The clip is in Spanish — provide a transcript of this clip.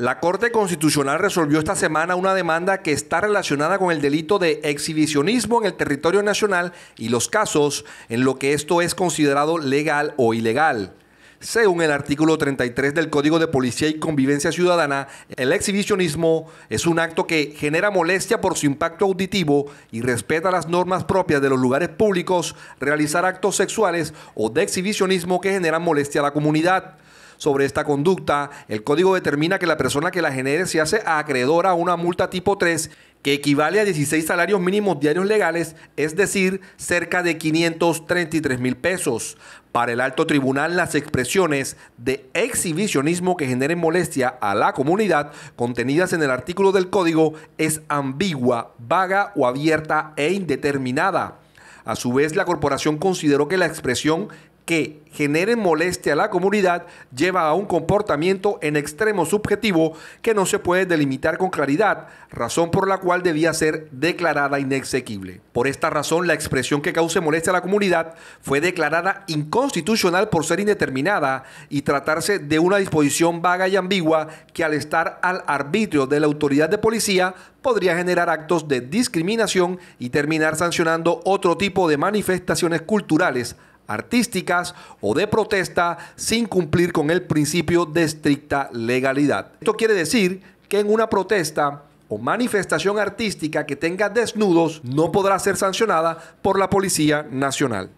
La Corte Constitucional resolvió esta semana una demanda que está relacionada con el delito de exhibicionismo en el territorio nacional y los casos en lo que esto es considerado legal o ilegal. Según el artículo 33 del Código de Policía y Convivencia Ciudadana, el exhibicionismo es un acto que genera molestia por su impacto auditivo y respeta las normas propias de los lugares públicos, realizar actos sexuales o de exhibicionismo que generan molestia a la comunidad sobre esta conducta. El código determina que la persona que la genere se hace acreedora a una multa tipo 3 que equivale a 16 salarios mínimos diarios legales, es decir, cerca de 533 mil pesos. Para el alto tribunal, las expresiones de exhibicionismo que generen molestia a la comunidad contenidas en el artículo del código es ambigua, vaga o abierta e indeterminada. A su vez, la corporación consideró que la expresión que generen molestia a la comunidad lleva a un comportamiento en extremo subjetivo que no se puede delimitar con claridad, razón por la cual debía ser declarada inexequible. Por esta razón, la expresión que cause molestia a la comunidad fue declarada inconstitucional por ser indeterminada y tratarse de una disposición vaga y ambigua que al estar al arbitrio de la autoridad de policía podría generar actos de discriminación y terminar sancionando otro tipo de manifestaciones culturales artísticas o de protesta sin cumplir con el principio de estricta legalidad. Esto quiere decir que en una protesta o manifestación artística que tenga desnudos no podrá ser sancionada por la Policía Nacional.